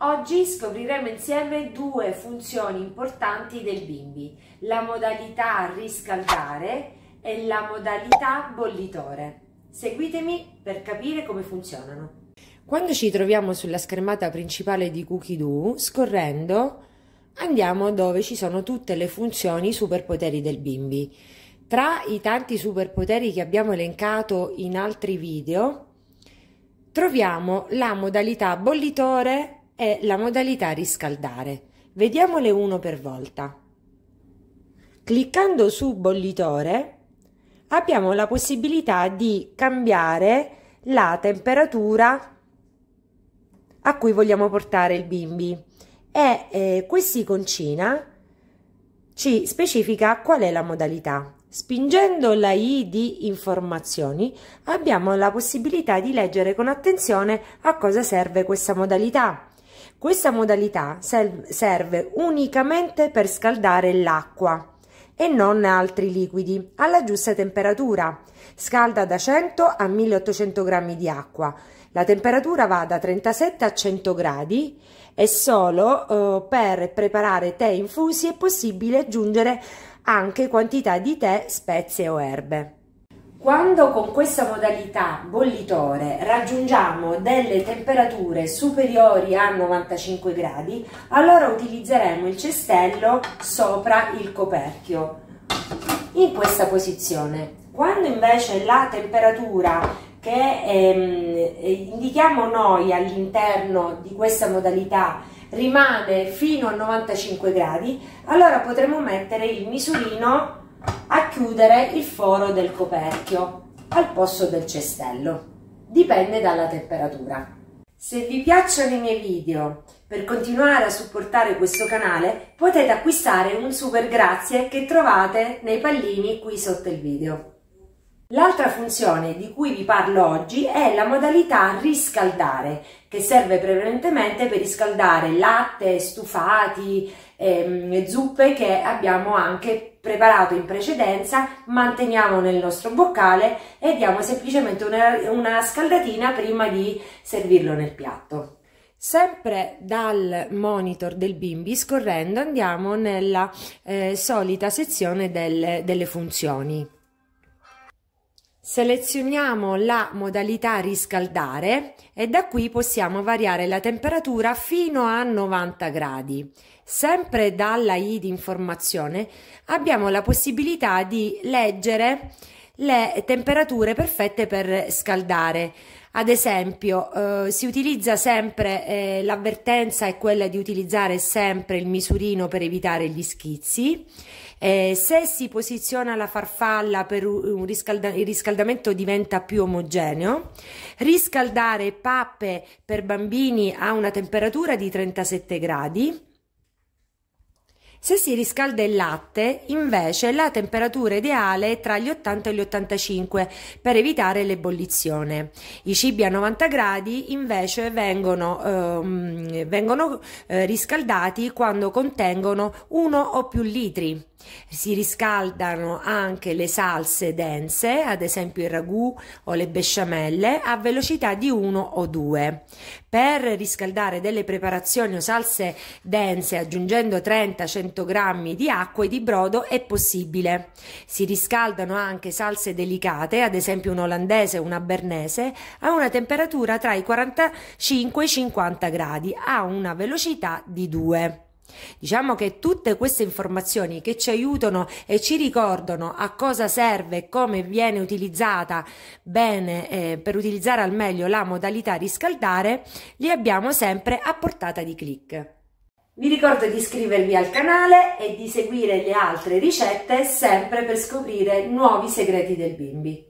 Oggi scopriremo insieme due funzioni importanti del bimbi, la modalità riscaldare e la modalità bollitore. Seguitemi per capire come funzionano. Quando ci troviamo sulla schermata principale di Cookie Cookidoo, scorrendo andiamo dove ci sono tutte le funzioni superpoteri del bimbi. Tra i tanti superpoteri che abbiamo elencato in altri video, troviamo la modalità bollitore è la modalità riscaldare. Vediamole uno per volta. Cliccando su bollitore abbiamo la possibilità di cambiare la temperatura a cui vogliamo portare il bimbi e eh, questa iconcina ci specifica qual è la modalità. Spingendo la I di informazioni abbiamo la possibilità di leggere con attenzione a cosa serve questa modalità questa modalità serve unicamente per scaldare l'acqua e non altri liquidi alla giusta temperatura. Scalda da 100 a 1800 g di acqua. La temperatura va da 37 a 100 gradi e solo eh, per preparare tè infusi è possibile aggiungere anche quantità di tè, spezie o erbe. Quando con questa modalità bollitore raggiungiamo delle temperature superiori a 95 gradi, allora utilizzeremo il cestello sopra il coperchio, in questa posizione. Quando invece la temperatura che ehm, indichiamo noi all'interno di questa modalità rimane fino a 95 gradi, allora potremo mettere il misurino a chiudere il foro del coperchio al posto del cestello. Dipende dalla temperatura. Se vi piacciono i miei video, per continuare a supportare questo canale potete acquistare un super grazie che trovate nei pallini qui sotto il video. L'altra funzione di cui vi parlo oggi è la modalità riscaldare, che serve prevalentemente per riscaldare latte, stufati, ehm, zuppe che abbiamo anche preparato in precedenza, manteniamo nel nostro boccale e diamo semplicemente una, una scaldatina prima di servirlo nel piatto. Sempre dal monitor del bimbi scorrendo andiamo nella eh, solita sezione del, delle funzioni. Selezioniamo la modalità riscaldare e da qui possiamo variare la temperatura fino a 90 gradi. Sempre dalla i di informazione abbiamo la possibilità di leggere le temperature perfette per scaldare. Ad esempio, eh, si utilizza sempre eh, l'avvertenza è quella di utilizzare sempre il misurino per evitare gli schizzi. Eh, se si posiziona la farfalla per un riscalda- il riscaldamento diventa più omogeneo. Riscaldare pappe per bambini a una temperatura di 37 gradi. Se si riscalda il latte, invece, la temperatura ideale è tra gli 80 e gli 85 per evitare l'ebollizione. I cibi a 90 gradi invece vengono, ehm, vengono eh, riscaldati quando contengono uno o più litri si riscaldano anche le salse dense, ad esempio il ragù o le besciamelle, a velocità di 1 o 2. Per riscaldare delle preparazioni o salse dense aggiungendo 30-100 g di acqua e di brodo è possibile. Si riscaldano anche salse delicate, ad esempio un olandese o una bernese, a una temperatura tra i 45 e i 50 gradi, a una velocità di 2. Diciamo che tutte queste informazioni che ci aiutano e ci ricordano a cosa serve, e come viene utilizzata bene eh, per utilizzare al meglio la modalità riscaldare, li abbiamo sempre a portata di clic. Vi ricordo di iscrivervi al canale e di seguire le altre ricette sempre per scoprire nuovi segreti del bimbi.